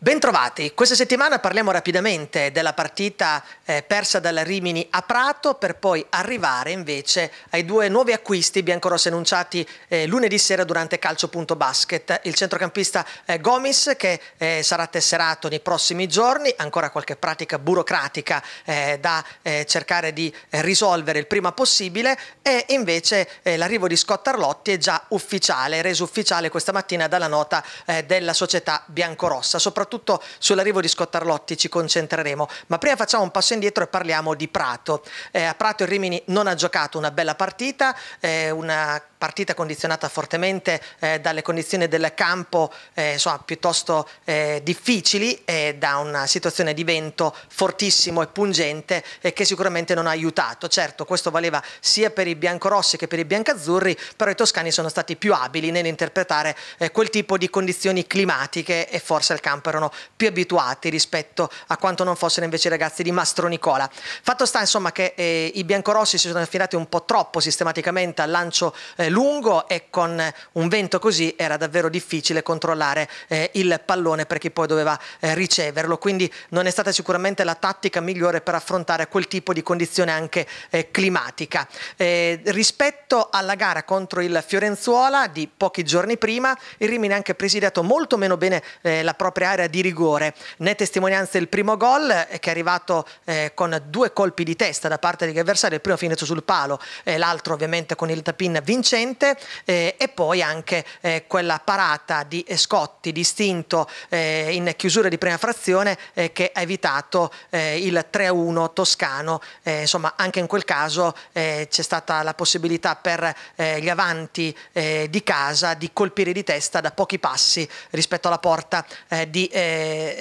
Bentrovati, questa settimana parliamo rapidamente della partita eh, persa dalla Rimini a Prato per poi arrivare invece ai due nuovi acquisti biancorossi annunciati eh, lunedì sera durante calcio.basket. Il centrocampista eh, Gomis che eh, sarà tesserato nei prossimi giorni, ancora qualche pratica burocratica eh, da eh, cercare di risolvere il prima possibile e invece l'arrivo di Scott Arlotti è già ufficiale, reso ufficiale questa mattina dalla nota della società biancorossa, soprattutto soprattutto sull'arrivo di Scottarlotti ci concentreremo, ma prima facciamo un passo indietro e parliamo di Prato. Eh, a Prato il Rimini non ha giocato una bella partita, eh, una partita condizionata fortemente eh, dalle condizioni del campo eh, insomma, piuttosto eh, difficili e eh, da una situazione di vento fortissimo e pungente eh, che sicuramente non ha aiutato. Certo, questo valeva sia per i biancorossi che per i biancazzurri, però i toscani sono stati più abili nell'interpretare eh, quel tipo di condizioni climatiche e forse al campo erano più abituati rispetto a quanto non fossero invece i ragazzi di Mastro Nicola. Fatto sta insomma che i biancorossi si sono affidati un po' troppo sistematicamente al lancio eh, lungo e con un vento così era davvero difficile controllare eh, il pallone per chi poi doveva eh, riceverlo, quindi non è stata sicuramente la tattica migliore per affrontare quel tipo di condizione anche eh, climatica. Eh, rispetto alla gara contro il Fiorenzuola di pochi giorni prima, il Rimini ha anche presidiato molto meno bene eh, la propria area di rigore, ne testimonianza il primo gol eh, che è arrivato con due colpi di testa da parte degli avversari, il primo finito sul palo e l'altro ovviamente con il tapin vincente presente eh, e poi anche eh, quella parata di Scotti distinto eh, in chiusura di prima frazione eh, che ha evitato eh, il 3-1 toscano, eh, insomma anche in quel caso c'è stata la possibilità per gli avanti di casa di colpire di testa da pochi passi rispetto alla porta di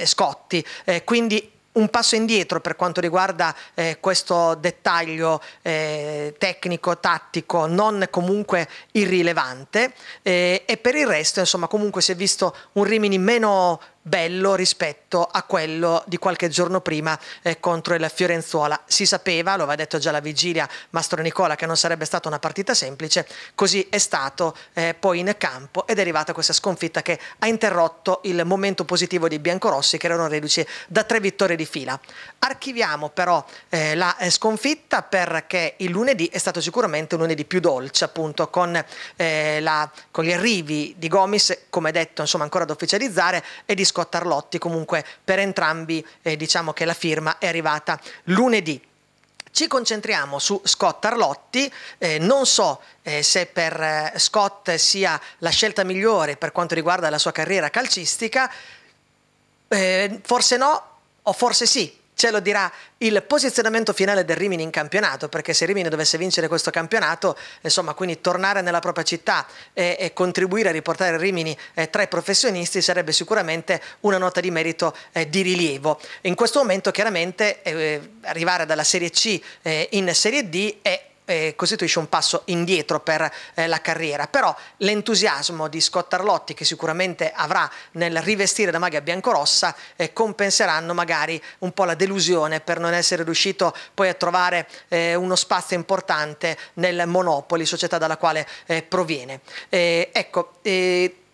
Scotti, quindi un passo indietro per quanto riguarda eh, questo dettaglio eh, tecnico, tattico, non comunque irrilevante eh, e per il resto insomma comunque si è visto un Rimini meno bello rispetto a quello di qualche giorno prima eh, contro il Fiorenzuola. Si sapeva, lo aveva detto già la vigilia Mastro Nicola, che non sarebbe stata una partita semplice, così è stato eh, poi in campo ed è arrivata questa sconfitta che ha interrotto il momento positivo dei biancorossi che erano reduci da tre vittorie di fila. Archiviamo però eh, la eh, sconfitta perché il lunedì è stato sicuramente un lunedì più dolce, appunto con, eh, la, con gli arrivi di Gomis, come detto, insomma ancora da ufficializzare, e di sconfitta Scott Arlotti, comunque per entrambi eh, diciamo che la firma è arrivata lunedì. Ci concentriamo su Scott Arlotti, eh, non so eh, se per eh, Scott sia la scelta migliore per quanto riguarda la sua carriera calcistica, eh, forse no o forse sì, ce lo dirà il posizionamento finale del Rimini in campionato, perché se Rimini dovesse vincere questo campionato, insomma, quindi tornare nella propria città e, e contribuire a riportare Rimini eh, tra i professionisti sarebbe sicuramente una nota di merito eh, di rilievo. In questo momento chiaramente eh, arrivare dalla Serie C eh, in Serie D è eh, costituisce un passo indietro per eh, la carriera, però l'entusiasmo di Scott Arlotti che sicuramente avrà nel rivestire la maglia biancorossa eh, compenseranno magari un po' la delusione per non essere riuscito poi a trovare eh, uno spazio importante nel Monopoli, società dalla quale eh, proviene. Eh, ecco,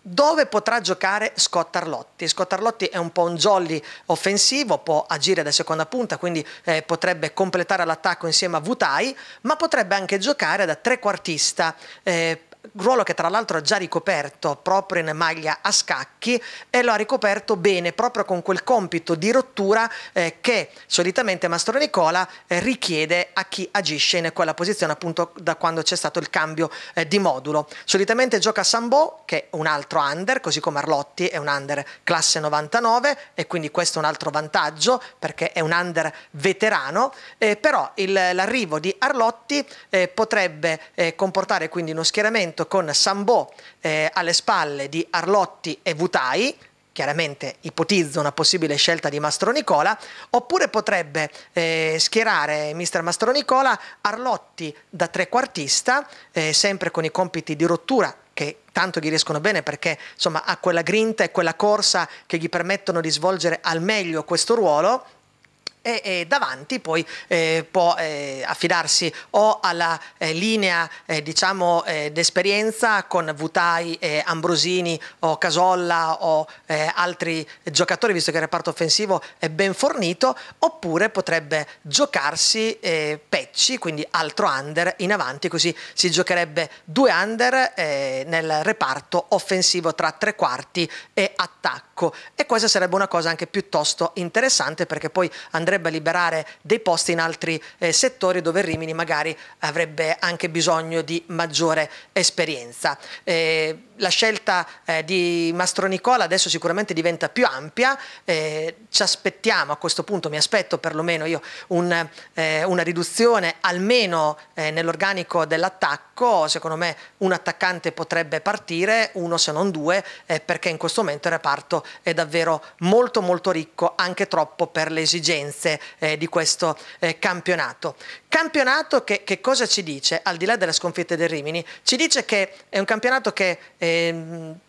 dove potrà giocare Scott Arlotti. Scott Arlotti è un po' un jolly offensivo, può agire da seconda punta, quindi eh, potrebbe completare l'attacco insieme a Vutai, ma potrebbe anche giocare da trequartista eh, ruolo che tra l'altro ha già ricoperto proprio in maglia a scacchi e lo ha ricoperto bene proprio con quel compito di rottura eh, che solitamente Mastro Nicola eh, richiede a chi agisce in quella posizione appunto da quando c'è stato il cambio eh, di modulo. Solitamente gioca Sambo che è un altro under, così come Arlotti è un under classe 99 e quindi questo è un altro vantaggio perché è un under veterano, eh, però l'arrivo di Arlotti eh, potrebbe eh, comportare quindi uno schieramento movimento con Sambo eh, alle spalle di Arlotti e Vutai, chiaramente ipotizzo una possibile scelta di Mastro Nicola, oppure potrebbe eh, schierare mister Mastro Nicola Arlotti da trequartista, eh, sempre con i compiti di rottura che tanto gli riescono bene perché insomma, ha quella grinta e quella corsa che gli permettono di svolgere al meglio questo ruolo e, e davanti poi eh, può eh, affidarsi o alla eh, linea eh, diciamo eh, d'esperienza con Vutai, Ambrosini o Casolla o eh, altri giocatori visto che il reparto offensivo è ben fornito oppure potrebbe giocarsi Pecci quindi altro under in avanti così si giocherebbe due under nel reparto offensivo tra tre quarti e attacco attacco e questa sarebbe una cosa anche piuttosto interessante perché poi andrebbe a liberare dei posti in altri eh, settori dove Rimini magari avrebbe anche bisogno di maggiore esperienza. Eh, la scelta eh, di Mastro Nicola adesso sicuramente diventa più ampia, eh, ci aspettiamo a questo punto, mi aspetto perlomeno io un, eh, una riduzione almeno eh, nell'organico dell'attacco, secondo me un attaccante potrebbe partire, uno se non due, perché in questo momento il reparto è davvero molto molto ricco, anche troppo per le esigenze eh, di questo eh, campionato. Campionato che, che, cosa ci dice, al di là della sconfitta del Rimini, ci dice che è un campionato che eh,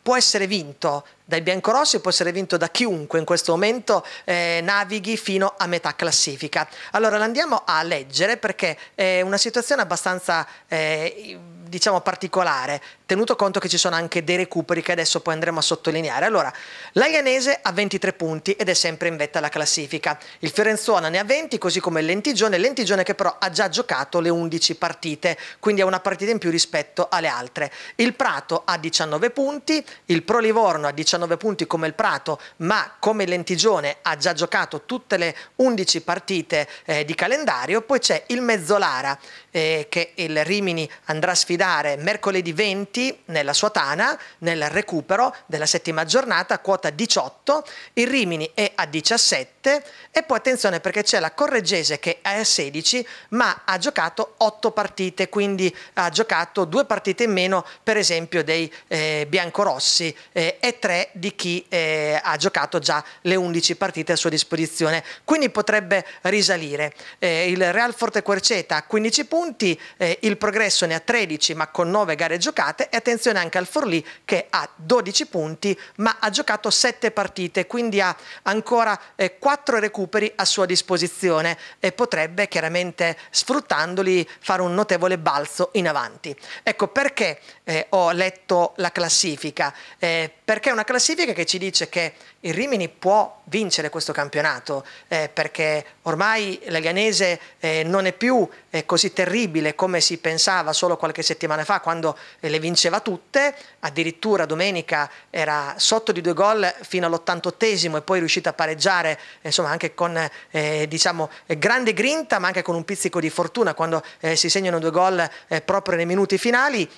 può essere vinto dai biancorossi, può essere vinto da chiunque in questo momento eh, navighi fino a metà classifica. Allora l'andiamo a leggere perché è una situazione abbastanza... Eh, diciamo particolare, tenuto conto che ci sono anche dei recuperi che adesso poi andremo a sottolineare. Allora, l'Aianese ha 23 punti ed è sempre in vetta alla classifica. Il Ferenzuola ne ha 20, così come il Lentigione, Lentigione che però ha già giocato le 11 partite, quindi è una partita in più rispetto alle altre. Il Prato ha 19 punti, il Pro Livorno ha 19 punti come il Prato, ma come Lentigione ha già giocato tutte le 11 partite eh, di calendario, poi c'è il Mezzolara eh, che il Rimini andrà a sfidare mercoledì 20 nella sua tana, nel recupero della settima giornata, quota 18, il Rimini è a 17 7 e poi attenzione perché c'è la Correggese che è a 16 ma ha giocato 8 partite, quindi ha giocato 2 partite in meno per esempio dei eh, biancorossi eh, e 3 di chi eh, ha giocato già le 11 partite a sua disposizione, quindi potrebbe risalire. Eh, il Real Forte Querceta ha 15 punti, eh, il Progresso ne ha 13 ma con 9 gare giocate e attenzione anche al Forlì che ha 12 punti ma ha giocato 7 partite, quindi ha ancora eh, 4 quattro recuperi a sua disposizione e potrebbe chiaramente sfruttandoli fare un notevole balzo in avanti. Ecco perché eh, ho letto la classifica, eh, perché è una classifica che ci dice che il Rimini può vincere questo campionato, eh, perché ormai la Ghanese eh, non è più eh, così terribile come si pensava solo qualche settimana fa quando eh, le vinceva tutte, addirittura domenica era sotto di due gol fino all'88 e poi è riuscita a pareggiare insomma anche con eh, diciamo, eh, grande grinta ma anche con un pizzico di fortuna quando eh, si segnano due gol eh, proprio nei minuti finali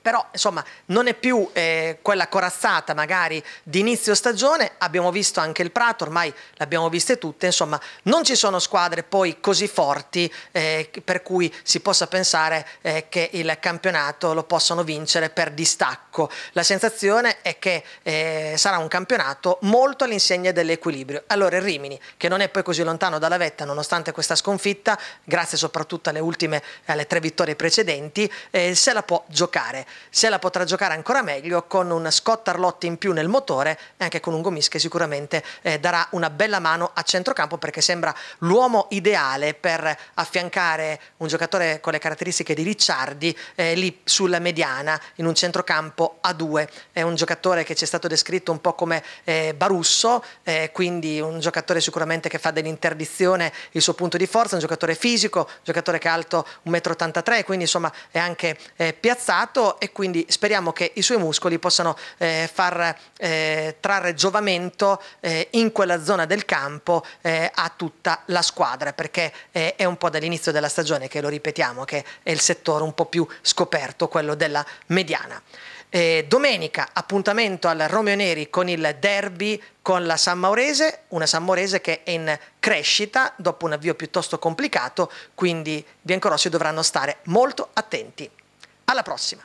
però insomma non è più eh, quella corazzata magari di inizio stagione, abbiamo visto anche il Prato, ormai l'abbiamo viste tutte, insomma non ci sono squadre poi così forti eh, per cui si possa pensare eh, che il campionato lo possano vincere per distacco, la sensazione è che eh, sarà un campionato molto all'insegna dell'equilibrio. Allora il Rimini, che non è poi così lontano dalla vetta nonostante questa sconfitta, grazie soprattutto alle ultime alle tre vittorie precedenti, eh, se la può giocare giocare, se la potrà giocare ancora meglio con un Scott Arlotti in più nel motore e anche con un Gomis che sicuramente eh, darà una bella mano a centrocampo perché sembra l'uomo ideale per affiancare un giocatore con le caratteristiche di Ricciardi eh, lì sulla mediana in un centrocampo a due. È un giocatore che ci è stato descritto un po' come eh, Barusso, eh, quindi un giocatore sicuramente che fa dell'interdizione il suo punto di forza, un giocatore fisico, un giocatore che è alto 1,83 m, quindi insomma è anche eh, piazzato e quindi speriamo che i suoi muscoli possano eh, far eh, trarre giovamento eh, in quella zona del campo eh, a tutta la squadra perché eh, è un po' dall'inizio della stagione che lo ripetiamo che è il settore un po' più scoperto, quello della mediana. Eh, domenica appuntamento al Romeo Neri con il derby con la San Maurese, una San Maurese che è in crescita dopo un avvio piuttosto complicato, quindi i biancorossi dovranno stare molto attenti. Alla prossima!